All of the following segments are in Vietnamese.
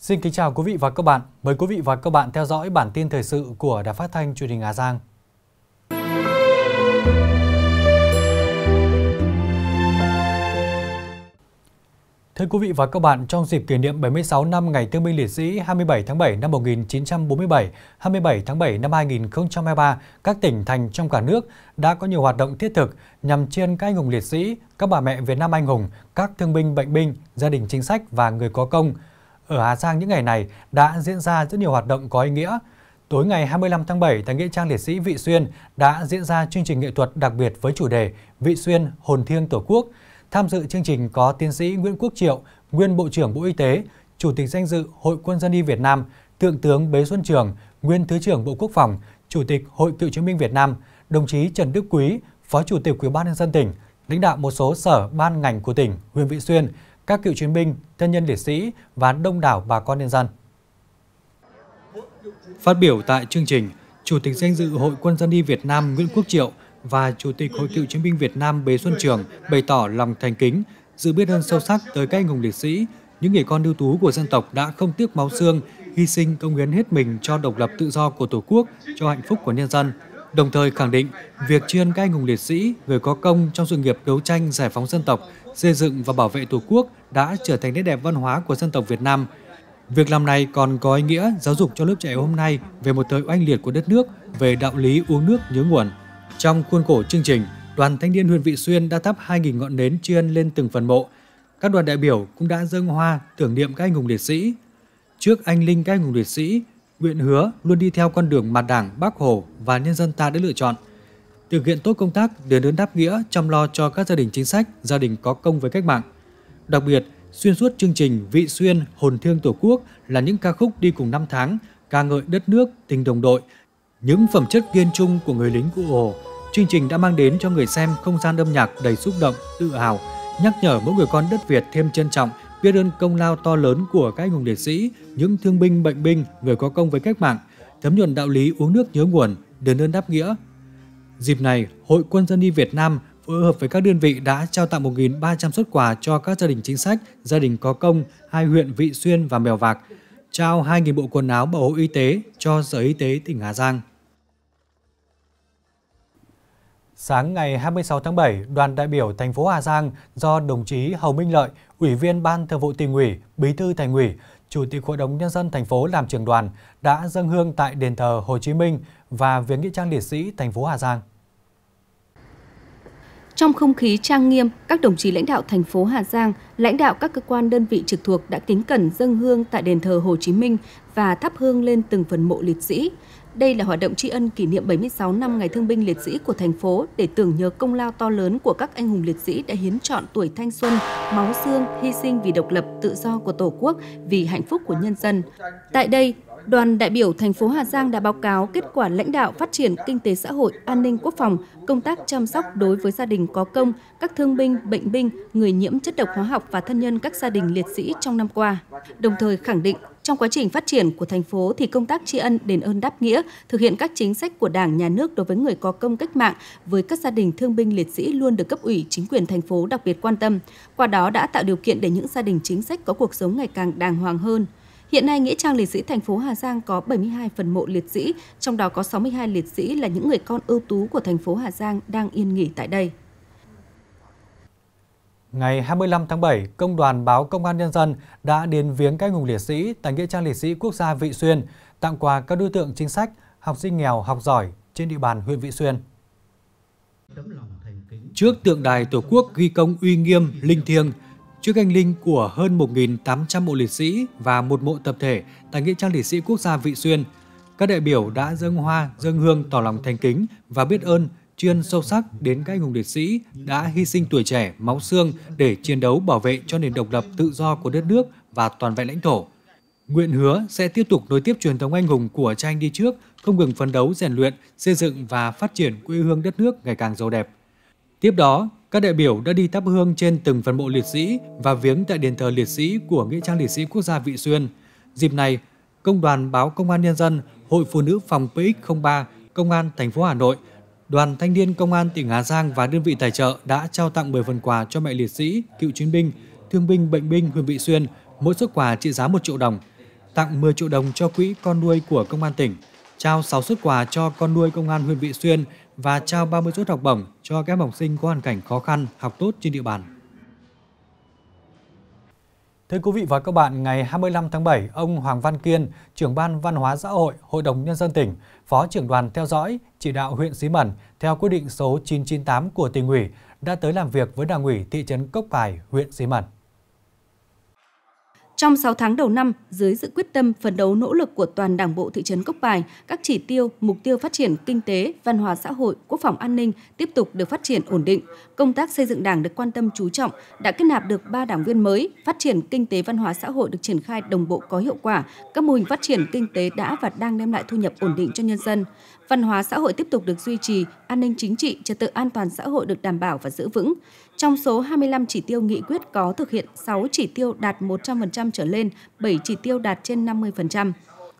Xin kính chào quý vị và các bạn. Mời quý vị và các bạn theo dõi bản tin thời sự của Đài Phát thanh Truyền hình Hà Giang. Thưa quý vị và các bạn, trong dịp kỷ niệm 76 năm Ngày Thương binh Liệt sĩ 27 tháng 7 năm 1947, 27 tháng 7 năm 2023, các tỉnh thành trong cả nước đã có nhiều hoạt động thiết thực nhằm tri ân các anh hùng liệt sĩ, các bà mẹ Việt Nam anh hùng, các thương binh bệnh binh, gia đình chính sách và người có công – ở Hà Giang những ngày này đã diễn ra rất nhiều hoạt động có ý nghĩa. Tối ngày 25 tháng 7 tại Nghĩa trang Liệt sĩ Vị Xuyên đã diễn ra chương trình nghệ thuật đặc biệt với chủ đề Vị Xuyên Hồn Thiêng Tổ quốc. Tham dự chương trình có tiến sĩ Nguyễn Quốc Triệu, nguyên Bộ trưởng Bộ Y tế, Chủ tịch danh dự Hội quân dân y Việt Nam, Thượng tướng Bế Xuân Trường, nguyên Thứ trưởng Bộ Quốc phòng, Chủ tịch Hội Cựu chiến binh Việt Nam, đồng chí Trần Đức Quý, Phó Chủ tịch Ủy ban nhân dân tỉnh, lãnh đạo một số sở ban ngành của tỉnh, huyện Vị Xuyên, các cựu chiến binh, thân nhân liệt sĩ và đông đảo bà con nhân dân. Phát biểu tại chương trình, Chủ tịch danh dự Hội quân dân y Việt Nam Nguyễn Quốc Triệu và Chủ tịch Hội cựu chiến binh Việt Nam Bế Xuân Trường bày tỏ lòng thành kính, sự biết ơn sâu sắc tới các anh hùng liệt sĩ, những người con ưu tú của dân tộc đã không tiếc máu xương, hy sinh công hiến hết mình cho độc lập tự do của Tổ quốc, cho hạnh phúc của nhân dân – đồng thời khẳng định việc tri ân các anh hùng liệt sĩ, người có công trong sự nghiệp đấu tranh giải phóng dân tộc, xây dựng và bảo vệ Tổ quốc đã trở thành nét đẹp văn hóa của dân tộc Việt Nam. Việc làm này còn có ý nghĩa giáo dục cho lớp trẻ hôm nay về một thời oanh liệt của đất nước, về đạo lý uống nước nhớ nguồn. Trong khuôn khổ chương trình, Đoàn Thanh niên huyện Vị Xuyên đã thắp 2.000 ngọn nến tri ân lên từng phần mộ. Các đoàn đại biểu cũng đã dâng hoa tưởng niệm các anh hùng liệt sĩ. Trước anh linh các anh hùng liệt sĩ, nguyện hứa luôn đi theo con đường mà Đảng, Bác Hồ và nhân dân ta đã lựa chọn. Thực hiện tốt công tác đền ơn đáp nghĩa chăm lo cho các gia đình chính sách, gia đình có công với cách mạng. Đặc biệt, xuyên suốt chương trình Vị Xuyên, Hồn Thiêng Tổ quốc là những ca khúc đi cùng năm tháng, ca ngợi đất nước, tình đồng đội, những phẩm chất kiên trung của người lính cụ Hồ. Chương trình đã mang đến cho người xem không gian âm nhạc đầy xúc động, tự hào, nhắc nhở mỗi người con đất Việt thêm trân trọng, biết ơn công lao to lớn của các anh hùng liệt sĩ, những thương binh, bệnh binh, người có công với cách mạng, thấm nhuần đạo lý uống nước nhớ nguồn, đền ơn đáp nghĩa. Dịp này, Hội Quân dân y Việt Nam phối hợp với các đơn vị đã trao tặng 1.300 xuất quà cho các gia đình chính sách, gia đình có công, hai huyện Vị Xuyên và Mèo Vạc, trao 2.000 bộ quần áo bảo hộ y tế cho Sở Y tế tỉnh Hà Giang. Sáng ngày 26 tháng 7, đoàn đại biểu thành phố Hà Giang do đồng chí Hầu Minh Lợi, Ủy viên Ban Thường vụ tỉnh ủy, Bí thư Thành ủy, Chủ tịch Hội đồng nhân dân thành phố làm trưởng đoàn đã dâng hương tại đền thờ Hồ Chí Minh và viếng nghĩa trang liệt sĩ thành phố Hà Giang. Trong không khí trang nghiêm, các đồng chí lãnh đạo thành phố Hà Giang, lãnh đạo các cơ quan đơn vị trực thuộc đã kính cẩn dâng hương tại đền thờ Hồ Chí Minh và thắp hương lên từng phần mộ liệt sĩ. Đây là hoạt động tri ân kỷ niệm 76 năm Ngày Thương binh Liệt sĩ của thành phố để tưởng nhớ công lao to lớn của các anh hùng liệt sĩ đã hiến chọn tuổi thanh xuân, máu xương, hy sinh vì độc lập, tự do của Tổ quốc, vì hạnh phúc của nhân dân. Tại đây, đoàn đại biểu thành phố Hà Giang đã báo cáo kết quả lãnh đạo phát triển kinh tế xã hội, an ninh quốc phòng, công tác chăm sóc đối với gia đình có công, các thương binh, bệnh binh, người nhiễm chất độc hóa học và thân nhân các gia đình liệt sĩ trong năm qua. Đồng thời khẳng định trong quá trình phát triển của thành phố thì công tác tri ân đền ơn đáp nghĩa, thực hiện các chính sách của Đảng, Nhà nước đối với người có công cách mạng với các gia đình thương binh liệt sĩ luôn được cấp ủy chính quyền thành phố đặc biệt quan tâm. Qua đó đã tạo điều kiện để những gia đình chính sách có cuộc sống ngày càng đàng hoàng hơn. Hiện nay, Nghĩa trang liệt sĩ thành phố Hà Giang có 72 phần mộ liệt sĩ, trong đó có 62 liệt sĩ là những người con ưu tú của thành phố Hà Giang đang yên nghỉ tại đây. Ngày 25 tháng 7, Công đoàn Báo Công an Nhân dân đã đến viếng các hùng liệt sĩ tại Nghĩa trang liệt sĩ quốc gia Vị Xuyên, tặng quà các đối tượng chính sách, học sinh nghèo, học giỏi trên địa bàn huyện Vị Xuyên. Trước tượng đài Tổ quốc ghi công uy nghiêm, linh thiêng, trước anh linh của hơn 1.800 mộ liệt sĩ và một mộ tập thể tại Nghĩa trang liệt sĩ quốc gia Vị Xuyên, các đại biểu đã dâng hoa, dâng hương tỏ lòng thành kính và biết ơn tri ân sâu sắc đến các anh hùng liệt sĩ đã hy sinh tuổi trẻ, máu xương để chiến đấu bảo vệ cho nền độc lập tự do của đất nước và toàn vẹn lãnh thổ. Nguyện hứa sẽ tiếp tục nối tiếp truyền thống anh hùng của cha anh đi trước, không ngừng phấn đấu rèn luyện, xây dựng và phát triển quê hương đất nước ngày càng giàu đẹp. Tiếp đó, các đại biểu đã đi thắp hương trên từng phần mộ liệt sĩ và viếng tại đền thờ liệt sĩ của Nghĩa trang liệt sĩ quốc gia Vị Xuyên. Dịp này, Công đoàn Báo Công an Nhân dân, Hội Phụ nữ Phòng PX03, Công an thành phố Hà Nội Đoàn Thanh niên Công an tỉnh Hà Giang và đơn vị tài trợ đã trao tặng 10 phần quà cho mẹ liệt sĩ, cựu chiến binh, thương binh, bệnh binh huyện Vị Xuyên, mỗi xuất quà trị giá 1 triệu đồng, tặng 10 triệu đồng cho quỹ con nuôi của Công an tỉnh, trao 6 xuất quà cho con nuôi Công an huyện Vị Xuyên và trao 30 suất học bổng cho các học sinh có hoàn cảnh khó khăn học tốt trên địa bàn. Thưa quý vị và các bạn, ngày 25 tháng 7, ông Hoàng Văn Kiên, trưởng ban Văn hóa Xã hội, Hội đồng Nhân dân tỉnh, Phó trưởng đoàn theo dõi, chỉ đạo huyện Xí Mần theo quyết định số 998 của tỉnh ủy đã tới làm việc với đảng ủy thị trấn Cốc Bài, huyện Xí Mần. Trong 6 tháng đầu năm, dưới sự quyết tâm phấn đấu nỗ lực của toàn Đảng bộ thị trấn Cốc Bài, các chỉ tiêu, mục tiêu phát triển kinh tế, văn hóa xã hội, quốc phòng an ninh tiếp tục được phát triển ổn định. Công tác xây dựng Đảng được quan tâm chú trọng, đã kết nạp được 3 đảng viên mới, phát triển kinh tế văn hóa xã hội được triển khai đồng bộ có hiệu quả, các mô hình phát triển kinh tế đã và đang đem lại thu nhập ổn định cho nhân dân. Văn hóa xã hội tiếp tục được duy trì, an ninh chính trị, trật tự an toàn xã hội được đảm bảo và giữ vững. Trong số 25 chỉ tiêu nghị quyết có thực hiện 6 chỉ tiêu đạt 100% trở lên, 7 chỉ tiêu đạt trên 50%.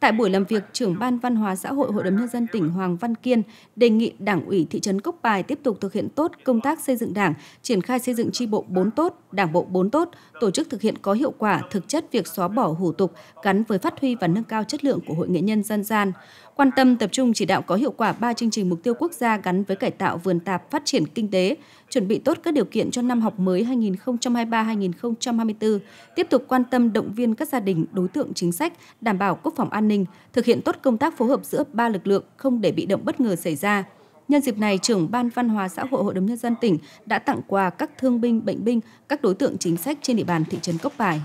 Tại buổi làm việc, trưởng ban văn hóa xã hội Hội đồng Nhân dân tỉnh Hoàng Văn Kiên đề nghị Đảng ủy thị trấn Cốc Bài tiếp tục thực hiện tốt công tác xây dựng đảng, triển khai xây dựng tri bộ 4 tốt, đảng bộ 4 tốt, tổ chức thực hiện có hiệu quả thực chất việc xóa bỏ hủ tục gắn với phát huy và nâng cao chất lượng của hội nghệ nhân dân gian. Quan tâm tập trung chỉ đạo có hiệu quả ba chương trình mục tiêu quốc gia gắn với cải tạo vườn tạp phát triển kinh tế, chuẩn bị tốt các điều kiện cho năm học mới 2023-2024, tiếp tục quan tâm động viên các gia đình đối tượng chính sách, đảm bảo quốc phòng an ninh, thực hiện tốt công tác phối hợp giữa ba lực lượng không để bị động bất ngờ xảy ra. Nhân dịp này, trưởng Ban Văn hóa xã hội Hội đồng Nhân dân tỉnh đã tặng quà các thương binh, bệnh binh, các đối tượng chính sách trên địa bàn thị trấn Cốc Bài.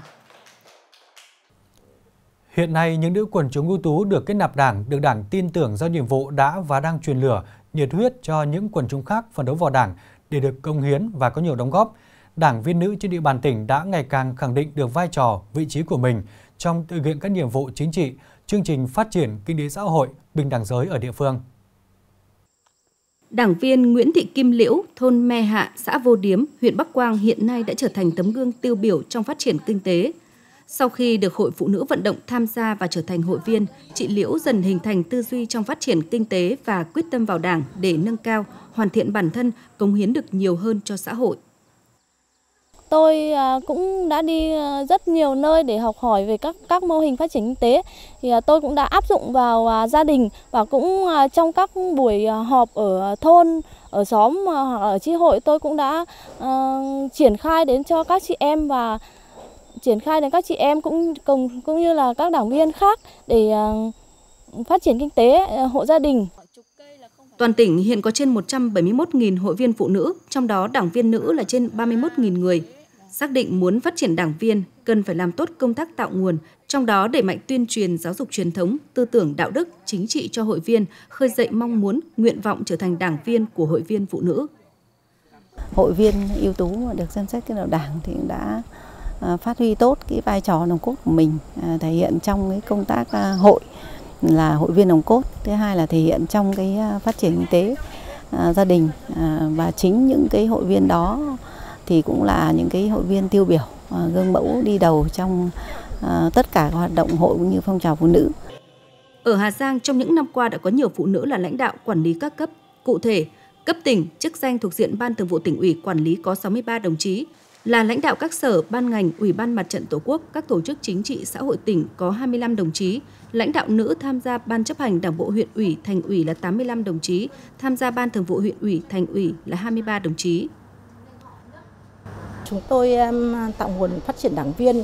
Hiện nay, những nữ quần chúng ưu tú được kết nạp đảng, được đảng tin tưởng giao nhiệm vụ đã và đang truyền lửa, nhiệt huyết cho những quần chúng khác phấn đấu vào đảng để được công hiến và có nhiều đóng góp. Đảng viên nữ trên địa bàn tỉnh đã ngày càng khẳng định được vai trò, vị trí của mình trong thực hiện các nhiệm vụ chính trị, chương trình phát triển kinh tế xã hội, bình đẳng giới ở địa phương. Đảng viên Nguyễn Thị Kim Liễu, thôn Me Hạ, xã Vô Điếm, huyện Bắc Quang hiện nay đã trở thành tấm gương tiêu biểu trong phát triển kinh tế. Sau khi được Hội Phụ Nữ vận động tham gia và trở thành hội viên, chị Liễu dần hình thành tư duy trong phát triển kinh tế và quyết tâm vào đảng để nâng cao, hoàn thiện bản thân, cống hiến được nhiều hơn cho xã hội. Tôi à, cũng đã đi à, rất nhiều nơi để học hỏi về các các mô hình phát triển kinh tế. Thì à, tôi cũng đã áp dụng vào gia đình và cũng trong các buổi họp ở thôn, ở xóm hoặc ở chi hội tôi cũng đã uh, triển khai đến cho các chị em và triển khai đến các chị em cũng cùng cũng như là các đảng viên khác để uh, phát triển kinh tế uh, hộ gia đình. Toàn tỉnh hiện có trên 171.000 hội viên phụ nữ, trong đó đảng viên nữ là trên 31.000 người xác định muốn phát triển đảng viên cần phải làm tốt công tác tạo nguồn, trong đó đẩy mạnh tuyên truyền giáo dục truyền thống, tư tưởng đạo đức, chính trị cho hội viên, khơi dậy mong muốn, nguyện vọng trở thành đảng viên của hội viên phụ nữ. Hội viên ưu tú được xem xét kết nạp đảng thì đã à, phát huy tốt cái vai trò nòng cốt của mình à, thể hiện trong cái công tác à, hội là hội viên nòng cốt thứ hai là thể hiện trong cái phát triển kinh tế gia đình và chính những cái hội viên đó thì cũng là những cái hội viên tiêu biểu à, gương mẫu đi đầu trong à, tất cả các hoạt động hội cũng như phong trào phụ nữ. Ở Hà Giang trong những năm qua đã có nhiều phụ nữ là lãnh đạo quản lý các cấp, cụ thể cấp tỉnh chức danh thuộc diện ban thường vụ tỉnh ủy quản lý có 63 đồng chí, là lãnh đạo các sở, ban ngành, ủy ban mặt trận tổ quốc, các tổ chức chính trị xã hội tỉnh có 25 đồng chí, lãnh đạo nữ tham gia ban chấp hành đảng bộ huyện ủy, thành ủy là 85 đồng chí, tham gia ban thường vụ huyện ủy, thành ủy là 23 đồng chí. Chúng tôi à, tạo nguồn phát triển đảng viên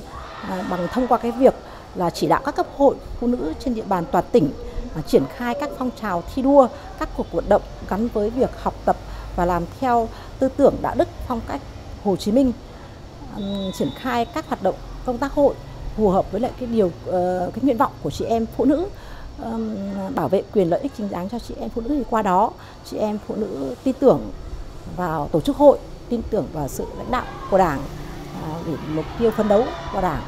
à, bằng thông qua cái việc là chỉ đạo các cấp hội phụ nữ trên địa bàn toàn tỉnh à, triển khai các phong trào thi đua, các cuộc vận động gắn với việc học tập và làm theo tư tưởng đạo đức phong cách Hồ Chí Minh, triển khai các hoạt động công tác hội phù hợp với lại cái điều ờ, cái nguyện vọng của chị em phụ nữ bảo vệ quyền lợi ích chính đáng cho chị em phụ nữ thì qua đó chị em phụ nữ tin tưởng vào tổ chức hội tin tưởng vào sự lãnh đạo của Đảng à, để mục tiêu phấn đấu của Đảng.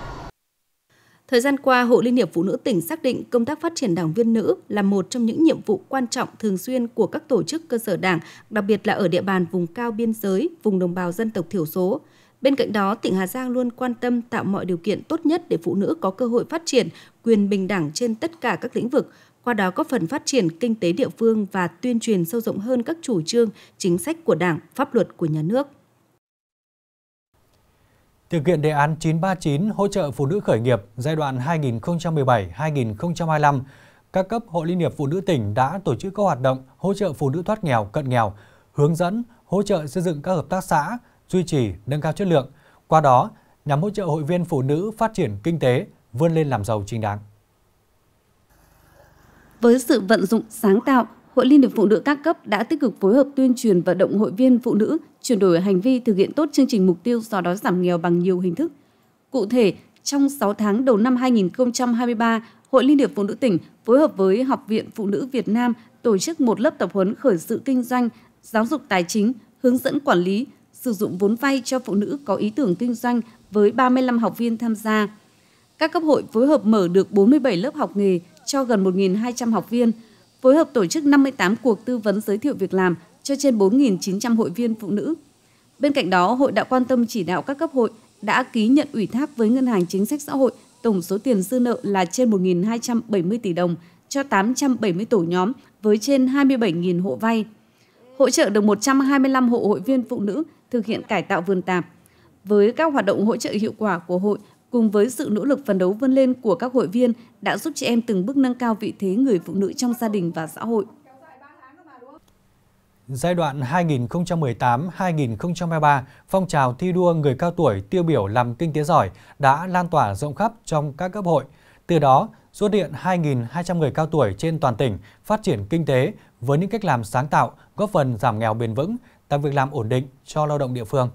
Thời gian qua, Hội Liên hiệp Phụ nữ tỉnh xác định công tác phát triển đảng viên nữ là một trong những nhiệm vụ quan trọng thường xuyên của các tổ chức cơ sở đảng, đặc biệt là ở địa bàn vùng cao biên giới, vùng đồng bào dân tộc thiểu số. Bên cạnh đó, tỉnh Hà Giang luôn quan tâm tạo mọi điều kiện tốt nhất để phụ nữ có cơ hội phát triển, quyền bình đẳng trên tất cả các lĩnh vực, qua đó góp phần phát triển kinh tế địa phương và tuyên truyền sâu rộng hơn các chủ trương, chính sách của Đảng, pháp luật của nhà nước. Thực hiện đề án 939 hỗ trợ phụ nữ khởi nghiệp giai đoạn 2017-2025, các cấp Hội Liên hiệp Phụ nữ tỉnh đã tổ chức các hoạt động hỗ trợ phụ nữ thoát nghèo, cận nghèo, hướng dẫn, hỗ trợ xây dựng các hợp tác xã, duy trì, nâng cao chất lượng. Qua đó, nhằm hỗ trợ hội viên phụ nữ phát triển kinh tế, vươn lên làm giàu chính đáng. Với sự vận dụng sáng tạo, Hội Liên hiệp Phụ nữ các cấp đã tích cực phối hợp tuyên truyền vận động hội viên phụ nữ chuyển đổi hành vi thực hiện tốt chương trình mục tiêu xóa đói giảm nghèo bằng nhiều hình thức. Cụ thể, trong 6 tháng đầu năm 2023, Hội Liên hiệp Phụ nữ tỉnh phối hợp với Học viện Phụ nữ Việt Nam tổ chức một lớp tập huấn khởi sự kinh doanh, giáo dục tài chính, hướng dẫn quản lý, sử dụng vốn vay cho phụ nữ có ý tưởng kinh doanh với 35 học viên tham gia. Các cấp hội phối hợp mở được 47 lớp học nghề, cho gần 1.200 học viên, phối hợp tổ chức 58 cuộc tư vấn giới thiệu việc làm cho trên 4.900 hội viên phụ nữ. Bên cạnh đó, hội đã quan tâm chỉ đạo các cấp hội đã ký nhận ủy thác với Ngân hàng Chính sách Xã hội tổng số tiền dư nợ là trên 1.270 tỷ đồng cho 870 tổ nhóm với trên 27.000 hộ vay. Hỗ trợ được 125 hộ hội viên phụ nữ thực hiện cải tạo vườn tạp. Với các hoạt động hỗ trợ hiệu quả của hội cùng với sự nỗ lực phấn đấu vươn lên của các hội viên đã giúp chị em từng bước nâng cao vị thế người phụ nữ trong gia đình và xã hội. Giai đoạn 2018-2023, phong trào thi đua người cao tuổi tiêu biểu làm kinh tế giỏi đã lan tỏa rộng khắp trong các cấp hội. Từ đó, xuất hiện 2.200 người cao tuổi trên toàn tỉnh phát triển kinh tế với những cách làm sáng tạo, góp phần giảm nghèo bền vững, tạo việc làm ổn định cho lao động địa phương.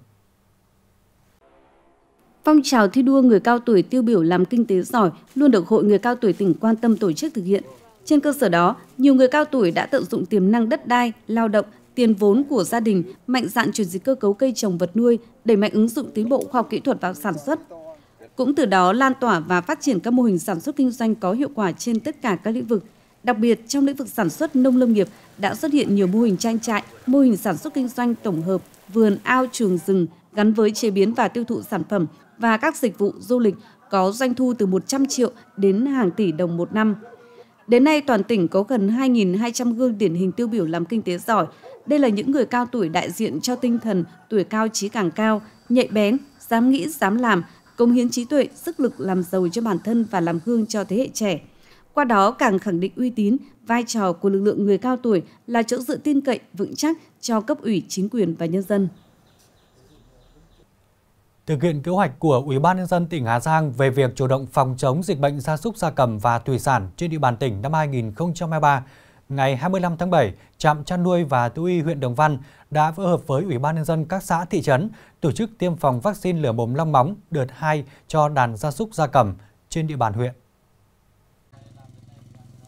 Phong trào thi đua người cao tuổi tiêu biểu làm kinh tế giỏi luôn được Hội Người cao tuổi tỉnh quan tâm tổ chức thực hiện. Trên cơ sở đó, nhiều người cao tuổi đã tận dụng tiềm năng đất đai, lao động, tiền vốn của gia đình, mạnh dạn chuyển dịch cơ cấu cây trồng vật nuôi, đẩy mạnh ứng dụng tiến bộ khoa học kỹ thuật vào sản xuất. Cũng từ đó lan tỏa và phát triển các mô hình sản xuất kinh doanh có hiệu quả trên tất cả các lĩnh vực. Đặc biệt trong lĩnh vực sản xuất nông lâm nghiệp đã xuất hiện nhiều mô hình trang trại, mô hình sản xuất kinh doanh tổng hợp, vườn ao trường rừng gắn với chế biến và tiêu thụ sản phẩm và các dịch vụ du lịch có doanh thu từ 100 triệu đến hàng tỷ đồng một năm. Đến nay, toàn tỉnh có gần 2.200 gương điển hình tiêu biểu làm kinh tế giỏi. Đây là những người cao tuổi đại diện cho tinh thần tuổi cao trí càng cao, nhạy bén, dám nghĩ, dám làm, cống hiến trí tuệ, sức lực làm giàu cho bản thân và làm gương cho thế hệ trẻ. Qua đó càng khẳng định uy tín, vai trò của lực lượng người cao tuổi là chỗ dựa tin cậy vững chắc cho cấp ủy, chính quyền và nhân dân thực hiện kế hoạch của Ủy ban nhân dân tỉnh Hà Giang về việc chủ động phòng chống dịch bệnh gia súc gia cầm và thủy sản trên địa bàn tỉnh năm 2023, ngày 25 tháng 7, trạm chăn nuôi và thú y huyện Đồng Văn đã phối hợp với Ủy ban nhân dân các xã thị trấn tổ chức tiêm phòng vaccine lửa mồm long móng đợt 2 cho đàn gia súc gia cầm trên địa bàn huyện.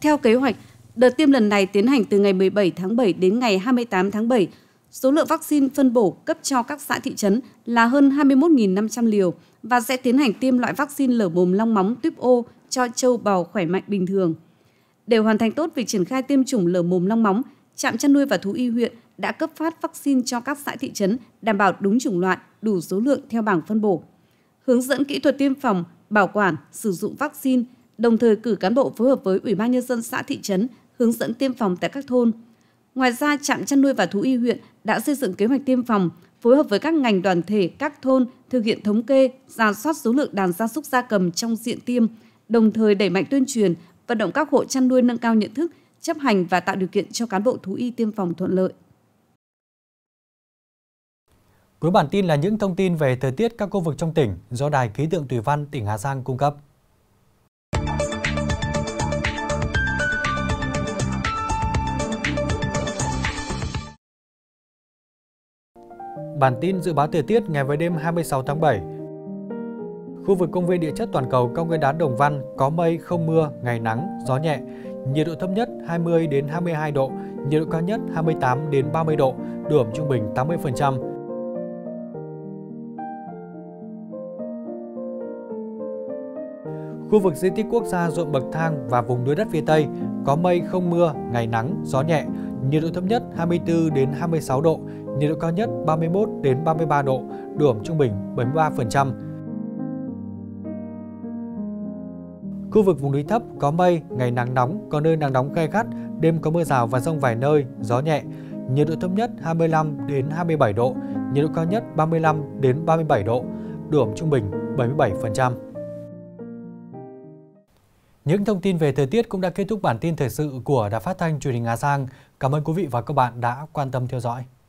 Theo kế hoạch, đợt tiêm lần này tiến hành từ ngày 17 tháng 7 đến ngày 28 tháng 7 Số lượng vaccine phân bổ cấp cho các xã thị trấn là hơn 21.500 liều và sẽ tiến hành tiêm loại vaccine lở mồm long móng tuyếp ô cho châu bò khỏe mạnh bình thường. Để hoàn thành tốt việc triển khai tiêm chủng lở mồm long móng, trạm chăn nuôi và thú y huyện đã cấp phát vaccine cho các xã thị trấn đảm bảo đúng chủng loại, đủ số lượng theo bảng phân bổ. Hướng dẫn kỹ thuật tiêm phòng, bảo quản, sử dụng vaccine, đồng thời cử cán bộ phối hợp với Ủy ban Nhân dân xã thị trấn hướng dẫn tiêm phòng tại các thôn. Ngoài ra, trạm chăn nuôi và thú y huyện đã xây dựng kế hoạch tiêm phòng, phối hợp với các ngành đoàn thể, các thôn thực hiện thống kê, giả soát số lượng đàn gia súc gia cầm trong diện tiêm, đồng thời đẩy mạnh tuyên truyền, vận động các hộ chăn nuôi nâng cao nhận thức, chấp hành và tạo điều kiện cho cán bộ thú y tiêm phòng thuận lợi. Cuối bản tin là những thông tin về thời tiết các khu vực trong tỉnh do Đài Khí tượng Thủy văn tỉnh Hà Giang cung cấp. Bản tin dự báo thời tiết ngày và đêm 26 tháng 7. Khu vực công viên địa chất toàn cầu cao nguyên đá Đồng Văn có mây, không mưa, ngày nắng, gió nhẹ. Nhiệt độ thấp nhất 20 đến 22 độ, nhiệt độ cao nhất 28 đến 30 độ, độ ẩm trung bình 80%. Khu vực di tích quốc gia ruộng bậc thang và vùng núi đất phía Tây có mây không mưa, ngày nắng, gió nhẹ, nhiệt độ thấp nhất 24 đến 26 độ, nhiệt độ cao nhất 31 đến 33 độ, độ ẩm trung bình 73%. Khu vực vùng núi thấp có mây, ngày nắng nóng, có nơi nắng nóng gay gắt, đêm có mưa rào và rông vài nơi, gió nhẹ. Nhiệt độ thấp nhất 25 đến 27 độ, nhiệt độ cao nhất 35 đến 37 độ, độ ẩm trung bình 77%. Những thông tin về thời tiết cũng đã kết thúc bản tin thời sự của Đài Phát thanh Truyền hình Hà Giang. Cảm ơn quý vị và các bạn đã quan tâm theo dõi.